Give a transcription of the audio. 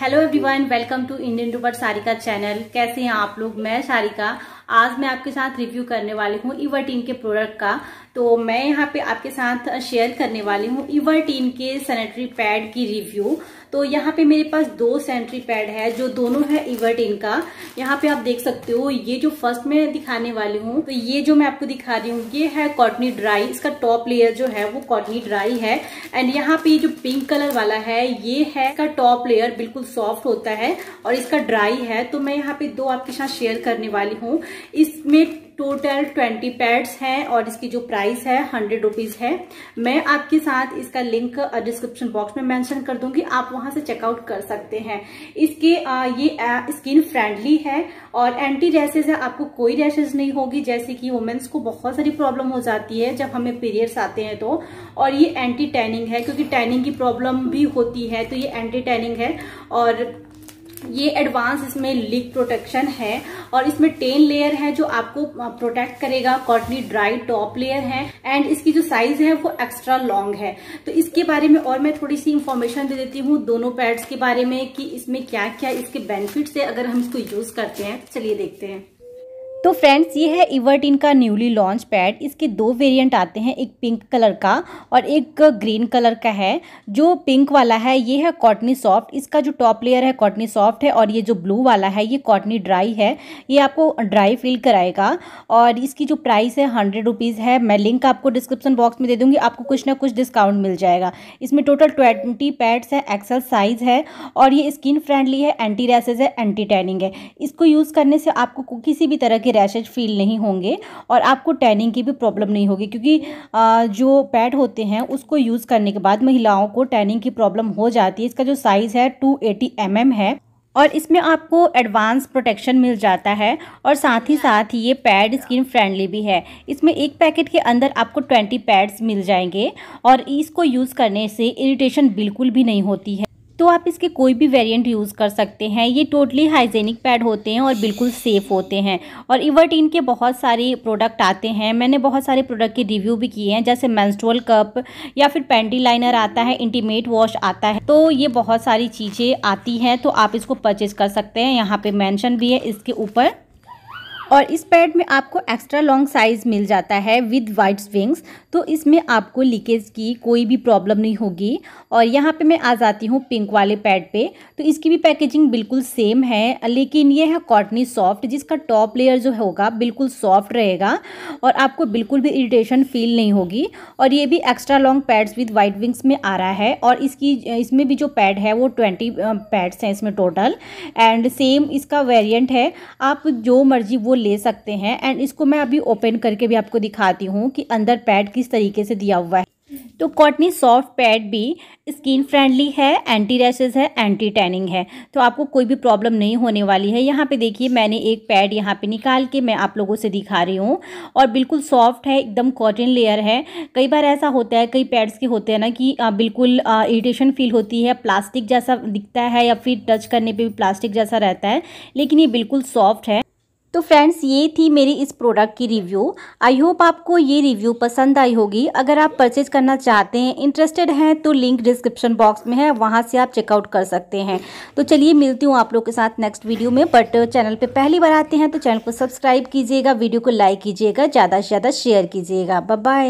hello everyone welcome to Indian रूबर Sarika channel कैसे हैं आप लोग मैं सारिका आज मैं आपके साथ रिव्यू करने वाली हूँ इवरटीन के प्रोडक्ट का तो मैं यहाँ पे आपके साथ शेयर करने वाली हूँ इवरटीन के सैनिटरी पैड की रिव्यू तो यहाँ पे मेरे पास दो सेंट्री पैड है जो दोनों है इवर्ट का यहाँ पे आप देख सकते हो ये जो फर्स्ट में दिखाने वाली हूँ तो ये जो मैं आपको दिखा रही हूँ ये है कॉटनी ड्राई इसका टॉप लेयर जो है वो कॉटनी ड्राई है एंड यहाँ पे जो पिंक कलर वाला है ये है इसका टॉप लेयर बिल्कुल सॉफ्ट होता है और इसका ड्राई है तो मैं यहाँ पे दो आपके साथ शेयर करने वाली हूँ इसमें टोटल ट्वेंटी पैड्स हैं और इसकी जो प्राइस है हंड्रेड रुपीज है मैं आपके साथ इसका लिंक डिस्क्रिप्शन बॉक्स में मेंशन कर दूंगी आप वहां से चेकआउट कर सकते हैं इसके ये स्किन फ्रेंडली है और एंटी रैसेज है आपको कोई रैसेज नहीं होगी जैसे कि वुमेन्स को बहुत सारी प्रॉब्लम हो जाती है जब हमें पीरियड्स आते हैं तो और ये एंटी टैनिंग है क्योंकि टैनिंग की प्रॉब्लम भी होती है तो ये एंटी टैनिंग है और ये एडवांस इसमें लीक प्रोटेक्शन है और इसमें टेन लेयर है जो आपको प्रोटेक्ट करेगा कॉटनी ड्राई टॉप लेयर है एंड इसकी जो साइज है वो एक्स्ट्रा लॉन्ग है तो इसके बारे में और मैं थोड़ी सी इंफॉर्मेशन दे देती हूँ दोनों पैड्स के बारे में कि इसमें क्या क्या इसके बेनिफिट्स है अगर हम इसको यूज करते हैं चलिए देखते हैं तो फ्रेंड्स ये है इवर्टिन का न्यूली लॉन्च पैड इसके दो वेरिएंट आते हैं एक पिंक कलर का और एक ग्रीन कलर का है जो पिंक वाला है ये है कॉटनी सॉफ्ट इसका जो टॉप लेयर है कॉटनी सॉफ्ट है और ये जो ब्लू वाला है ये कॉटनी ड्राई है ये आपको ड्राई फील कराएगा और इसकी जो प्राइस है हंड्रेड रुपीज़ है मैं लिंक आपको डिस्क्रिप्सन बॉक्स में दे दूँगी आपको कुछ ना कुछ डिस्काउंट मिल जाएगा इसमें टोटल ट्वेंटी पैड्स है एक्सल साइज़ है और ये स्किन फ्रेंडली है एंटी रैसेज है एंटी टैनिंग है इसको यूज़ करने से आपको किसी भी तरह के रैशेज फील नहीं होंगे और आपको टैनिंग की भी प्रॉब्लम नहीं होगी क्योंकि जो पैड होते हैं उसको यूज़ करने के बाद महिलाओं को टैनिंग की प्रॉब्लम हो जाती है इसका जो साइज़ है टू एटी mm है और इसमें आपको एडवांस प्रोटेक्शन मिल जाता है और साथ ही साथ ये पैड स्किन फ्रेंडली भी है इसमें एक पैकेट के अंदर आपको ट्वेंटी पैड्स मिल जाएंगे और इसको यूज़ करने से इरिटेशन बिल्कुल भी नहीं होती है तो आप इसके कोई भी वेरिएंट यूज़ कर सकते हैं ये टोटली हाइजेनिक पैड होते हैं और बिल्कुल सेफ़ होते हैं और इवर्टीन के बहुत सारे प्रोडक्ट आते हैं मैंने बहुत सारे प्रोडक्ट के रिव्यू भी किए हैं जैसे मैंस्ट्रोल कप या फिर पेंटी लाइनर आता है इंटीमेट वॉश आता है तो ये बहुत सारी चीज़ें आती हैं तो आप इसको परचेज़ कर सकते हैं यहाँ पर मैंशन भी है इसके ऊपर और इस पैड में आपको एक्स्ट्रा लॉन्ग साइज मिल जाता है विद वाइट स्विंग्स तो इसमें आपको लीकेज की कोई भी प्रॉब्लम नहीं होगी और यहाँ पे मैं आ जाती हूँ पिंक वाले पैड पे तो इसकी भी पैकेजिंग बिल्कुल सेम है लेकिन ये है कॉटनी सॉफ्ट जिसका टॉप लेयर जो होगा बिल्कुल सॉफ्ट रहेगा और आपको बिल्कुल भी इरीटेशन फील नहीं होगी और ये भी extra long pads with white wings में आ रहा है और इसकी इसमें भी जो पैड है वो ट्वेंटी पैड्स हैं इसमें टोटल एंड सेम इसका वेरियंट है आप जो मर्जी वो ले सकते हैं एंड इसको मैं अभी ओपन करके भी आपको दिखाती हूँ कि अंदर पैड किस तरीके से दिया हुआ है तो कॉटनी सॉफ्ट पैड भी स्किन फ्रेंडली है एंटी रैसेज है एंटी टैनिंग है तो आपको कोई भी प्रॉब्लम नहीं होने वाली है यहाँ पे देखिए मैंने एक पैड यहाँ पे निकाल के मैं आप लोगों से दिखा रही हूँ और बिल्कुल सॉफ्ट है एकदम कॉटन लेयर है कई बार ऐसा होता है कई पैड्स के होते हैं ना कि आ, बिल्कुल इरीटेशन फील होती है प्लास्टिक जैसा दिखता है या फिर टच करने पर भी प्लास्टिक जैसा रहता है लेकिन ये बिल्कुल सॉफ्ट है तो फ्रेंड्स ये थी मेरी इस प्रोडक्ट की रिव्यू आई होप आपको ये रिव्यू पसंद आई होगी अगर आप परचेज करना चाहते हैं इंटरेस्टेड हैं तो लिंक डिस्क्रिप्शन बॉक्स में है वहाँ से आप चेकआउट कर सकते हैं तो चलिए मिलती हूँ आप लोग के साथ नेक्स्ट वीडियो में बट चैनल पर पहली बार आते हैं तो चैनल को सब्सक्राइब कीजिएगा वीडियो को लाइक कीजिएगा ज़्यादा से ज़्यादा शेयर कीजिएगा बाय